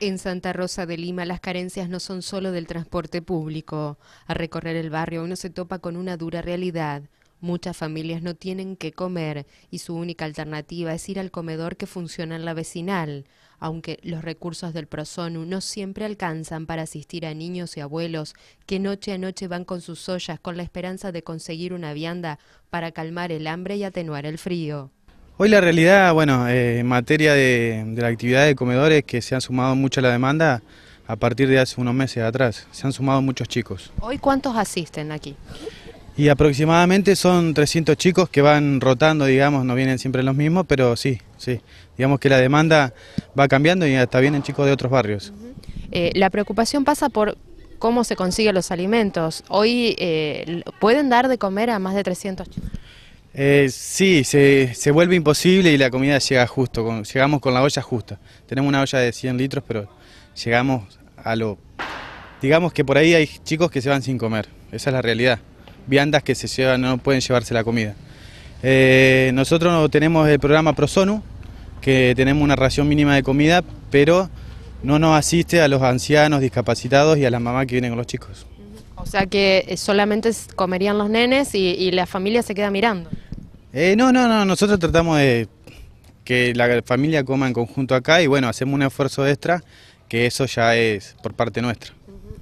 En Santa Rosa de Lima las carencias no son solo del transporte público. Al recorrer el barrio uno se topa con una dura realidad. Muchas familias no tienen qué comer y su única alternativa es ir al comedor que funciona en la vecinal, aunque los recursos del Prosonu no siempre alcanzan para asistir a niños y abuelos que noche a noche van con sus ollas con la esperanza de conseguir una vianda para calmar el hambre y atenuar el frío. Hoy la realidad, bueno, eh, en materia de, la actividad de comedores que se han sumado mucho a la demanda a partir de hace unos meses atrás, se han sumado muchos chicos. ¿Hoy cuántos asisten aquí? Y aproximadamente son 300 chicos que van rotando, digamos, no vienen siempre los mismos, pero sí, sí, digamos que la demanda va cambiando y hasta vienen chicos de otros barrios. Eh, la preocupación pasa por cómo se consiguen los alimentos. Hoy eh, pueden dar de comer a más de 300 chicos. Eh, sí, se, vuelve imposible y la comida llega justo, llegamos con la olla justa. Tenemos una olla de 100 litros, pero llegamos a lo... Digamos que por ahí hay chicos que se van sin comer, esa es la realidad. Viandas que se llevan, no pueden llevarse la comida. Eh, nosotros tenemos el programa ProSonu, que tenemos una ración mínima de comida, pero no nos asiste a los ancianos, discapacitados y a las mamás que vienen con los chicos. O sea que solamente comerían los nenes y la familia se queda mirando. Eh, no, no, no, nosotros tratamos de que la familia coma en conjunto acá y bueno, hacemos un esfuerzo extra que eso ya es por parte nuestra.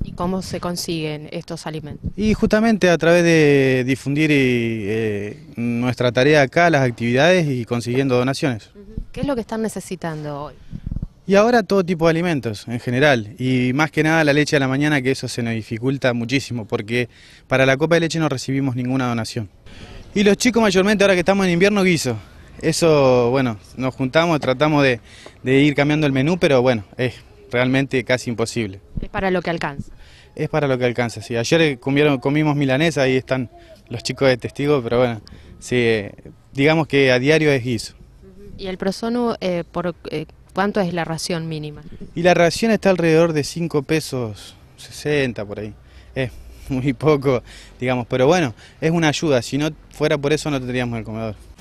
¿Y cómo se consiguen estos alimentos? Y justamente a través de difundir eh, nuestra tarea acá, las actividades y consiguiendo donaciones. ¿Qué es lo que están necesitando hoy? Y ahora todo tipo de alimentos en general, y más que nada la leche a la mañana, que eso se nos dificulta muchísimo, porque para la copa de leche no recibimos ninguna donación. Y los chicos mayormente, ahora que estamos en invierno, guiso. Eso, bueno, nos juntamos, tratamos de, ir cambiando el menú, pero bueno, es realmente casi imposible. Es para lo que alcanza. Es para lo que alcanza, sí. Ayer eh, comimos milanesa, ahí están los chicos de testigo, pero bueno, sí, eh, digamos que a diario es guiso. ¿Y el prosono, eh, por cuánto es la ración mínima? Y la ración está alrededor de 5 pesos 60 por ahí. muy poco, digamos, pero bueno, es una ayuda, si no fuera por eso no tendríamos el comedor.